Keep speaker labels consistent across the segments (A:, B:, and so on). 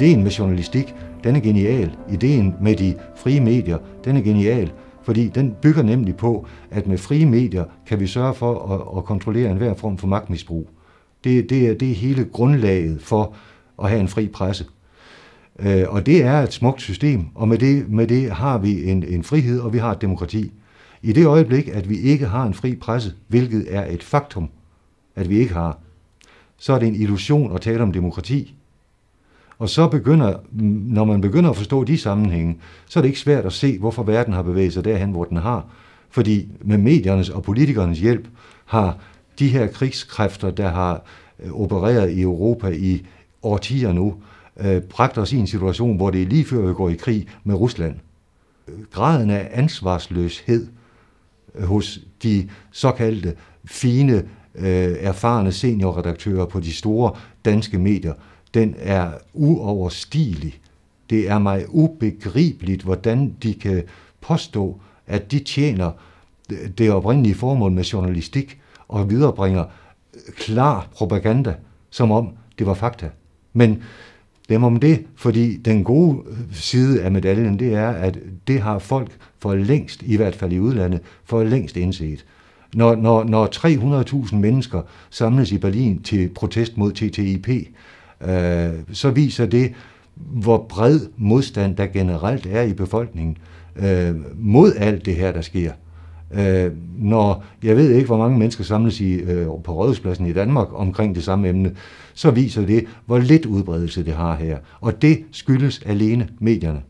A: Ideen med journalistik, den er genial. Ideen med de frie medier, den er genial. Fordi den bygger nemlig på, at med frie medier kan vi sørge for at, at kontrollere enhver form for magtmisbrug. Det, det, er, det er hele grundlaget for at have en fri presse. Øh, og det er et smukt system, og med det, med det har vi en, en frihed, og vi har et demokrati. I det øjeblik, at vi ikke har en fri presse, hvilket er et faktum, at vi ikke har, så er det en illusion at tale om demokrati. Og så begynder, når man begynder at forstå de sammenhænge, så er det ikke svært at se, hvorfor verden har bevæget sig derhen, hvor den har. Fordi med mediernes og politikernes hjælp har de her krigskræfter, der har øh, opereret i Europa i årtier nu, øh, bragt os i en situation, hvor det er lige før vi går i krig med Rusland. Graden af ansvarsløshed øh, hos de såkaldte fine, erfarne seniorredaktører på de store danske medier, den er uoverstigelig. Det er mig ubegribeligt, hvordan de kan påstå, at de tjener det oprindelige formål med journalistik og viderebringer øh, klar propaganda, som om det var fakta. Men dem om det, fordi den gode øh, side af medaljen, det er, at det har folk for længst, i hvert fald i udlandet, for længst indset. Når, når, når 300.000 mennesker samles i Berlin til protest mod TTIP, øh, så viser det, hvor bred modstand der generelt er i befolkningen øh, mod alt det her, der sker. Øh, når jeg ved ikke, hvor mange mennesker samles i, øh, på Rådhuspladsen i Danmark omkring det samme emne, så viser det, hvor lidt udbredelse det har her. Og det skyldes alene medierne.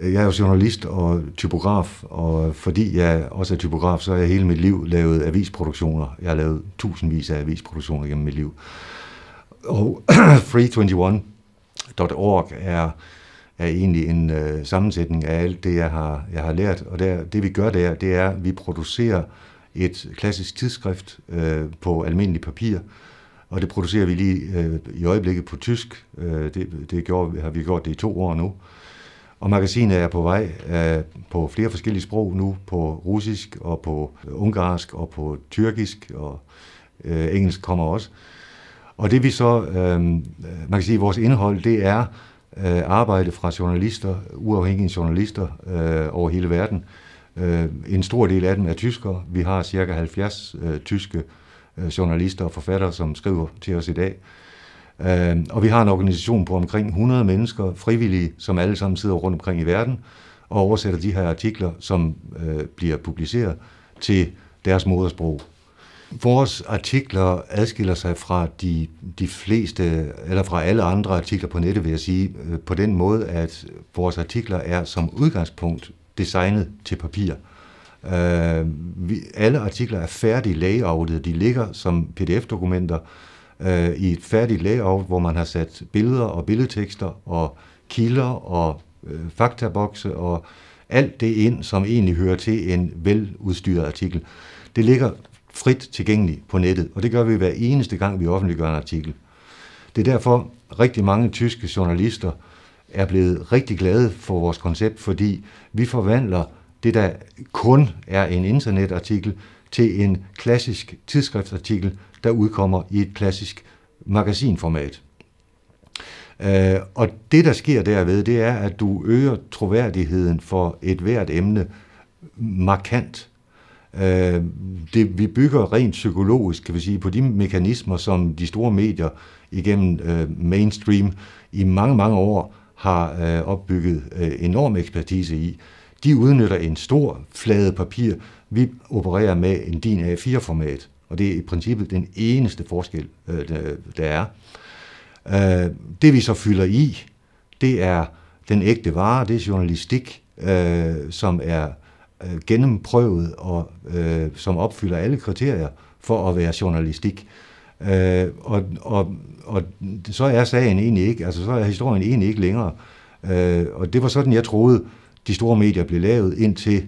A: Øh, jeg er jo journalist og typograf, og fordi jeg også er typograf, så har jeg hele mit liv lavet avisproduktioner. Jeg har lavet tusindvis af avisproduktioner gennem mit liv. Og free21.org er, er egentlig en øh, sammensætning af alt det, jeg har, jeg har lært. Og det, det vi gør der, det er, at vi producerer et klassisk tidsskrift øh, på almindelig papir, og det producerer vi lige øh, i øjeblikket på tysk. Øh, det det gjorde, har vi gjort det i to år nu. Og magasinet er på vej øh, på flere forskellige sprog nu, på russisk og på ungarsk og på tyrkisk, og øh, engelsk kommer også. Og det vi så, øh, man kan sige, vores indhold, det er øh, arbejde fra journalister, uafhængige journalister øh, over hele verden. Øh, en stor del af dem er tyskere. Vi har cirka 70 øh, tyske øh, journalister og forfattere, som skriver til os i dag. Øh, og vi har en organisation på omkring 100 mennesker, frivillige, som alle sammen sidder rundt omkring i verden, og oversætter de her artikler, som øh, bliver publiceret, til deres modersprog. Vores artikler adskiller sig fra de, de fleste, eller fra alle andre artikler på nettet, vil jeg sige, øh, på den måde, at vores artikler er som udgangspunkt designet til papir. Øh, vi, alle artikler er færdige layoutet, de ligger som pdf-dokumenter, øh, i et færdigt layout, hvor man har sat billeder og billedtekster og kilder og øh, faktabokse og alt det ind, som egentlig hører til en veludstyret artikel. Det ligger frit tilgængeligt på nettet, og det gør vi hver eneste gang, vi offentliggør en artikel. Det er derfor, rigtig mange tyske journalister er blevet rigtig glade for vores koncept, fordi vi forvandler det, der kun er en internetartikel, til en klassisk tidsskriftsartikel, der udkommer i et klassisk magasinformat. Øh, og det, der sker derved, det er, at du øger troværdigheden for et hvert emne markant. Øh, det, vi bygger rent psykologisk, kan vi sige, på de mekanismer, som de store medier igennem øh, mainstream i mange, mange år har opbygget enorm ekspertise i. De udnytter en stor flade papir. Vi opererer med en din A4-format. Og det er i princippet den eneste forskel, øh, der er. Øh, det vi så fylder i, det er den ægte vare, det er journalistik, øh, som er øh, gennemprøvet og øh, som opfylder alle kriterier for at være journalistik. Øh, og, og, og så er sagen egentlig ikke, altså så er historien egentlig ikke længere. Øh, og det var sådan, jeg troede, de store medier blev lavet indtil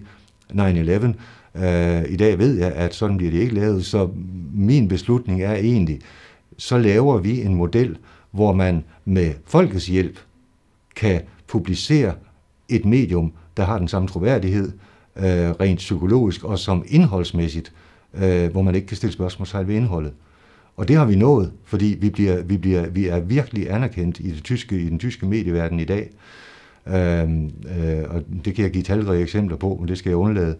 A: 9-11, Øh, I dag ved jeg, at sådan bliver det ikke lavet, så min beslutning er egentlig, så laver vi en model, hvor man med folkets hjælp kan publicere et medium, der har den samme troværdighed øh, rent psykologisk og som indholdsmæssigt, øh, hvor man ikke kan stille sig ved indholdet. Og det har vi nået, fordi vi, bliver, vi, bliver, vi er virkelig anerkendt i, det tyske, i den tyske medieverden i dag. Øhm, øh, og det kan jeg give talrige eksempler på, men det skal jeg undlade.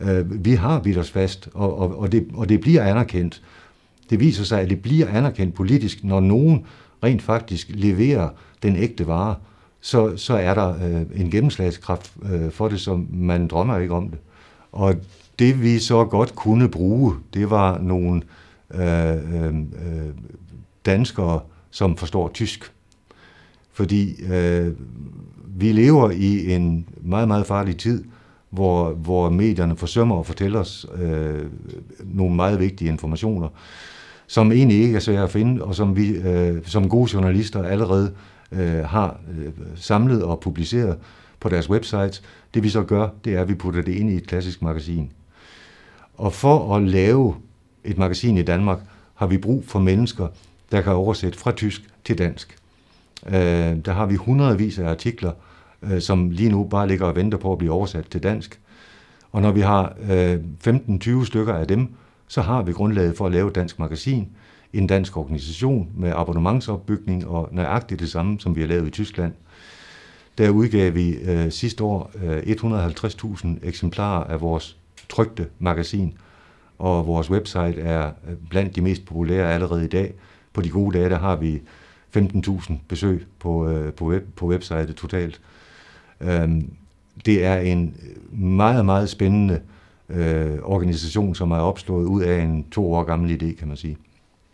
A: Øh, vi har bidt os fast, og, og, og, det, og det bliver anerkendt. Det viser sig, at det bliver anerkendt politisk, når nogen rent faktisk leverer den ægte vare, så, så er der øh, en gennemslagskraft øh, for det, som man drømmer ikke om det. Og det vi så godt kunne bruge, det var nogle øh, øh, øh danskere, som forstår tysk. Fordi øh, vi lever i en meget, meget farlig tid, hvor, hvor medierne forsømmer at fortælle os øh, nogle meget vigtige informationer, som egentlig ikke er svære at finde, og som vi øh, som gode journalister allerede øh, har øh, samlet og publiceret på deres websites. Det vi så gør, det er, at vi putter det ind i et klassisk magasin. Og for at lave et magasin i Danmark, har vi brug for mennesker, der kan oversætte fra tysk til dansk. Øh, der har vi hundredvis af artikler, øh, som lige nu bare ligger og venter på at blive oversat til dansk. Og når vi har øh, 15-20 stykker af dem, så har vi grundlaget for at lave et dansk magasin, en dansk organisation med abonnementsopbygning og nøjagtigt det samme, som vi har lavet i Tyskland. Der udgav vi øh, sidste år øh, 150.000 eksemplarer af vores trygte magasin, og vores website er øh, blandt de mest populære allerede i dag. På de gode dage, der har vi 15.000 besøg på, øh, på, web, på websitet totalt. Øhm, det er en meget, meget spændende øh, organisation, som er opstået ud af en to år gammel idé, kan man sige.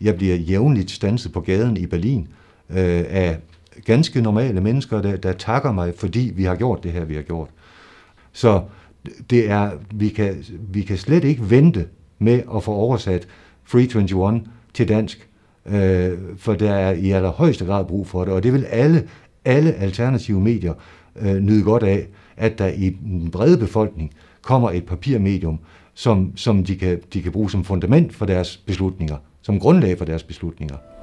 A: Jeg bliver jævnligt stanset på gaden i Berlin øh, af ganske normale mennesker, der, der takker mig, fordi vi har gjort det her, vi har gjort. Så det er, vi kan, vi kan slet ikke vente med at få oversat Free 21 til dansk, Øh, for der er i allerhøjeste grad brug for det, og det vil alle, alle alternative medier øh, nyde godt af, at der i den brede befolkning kommer et papirmedium, som, som de, kan, de kan bruge som fundament for deres beslutninger, som grundlag for deres beslutninger.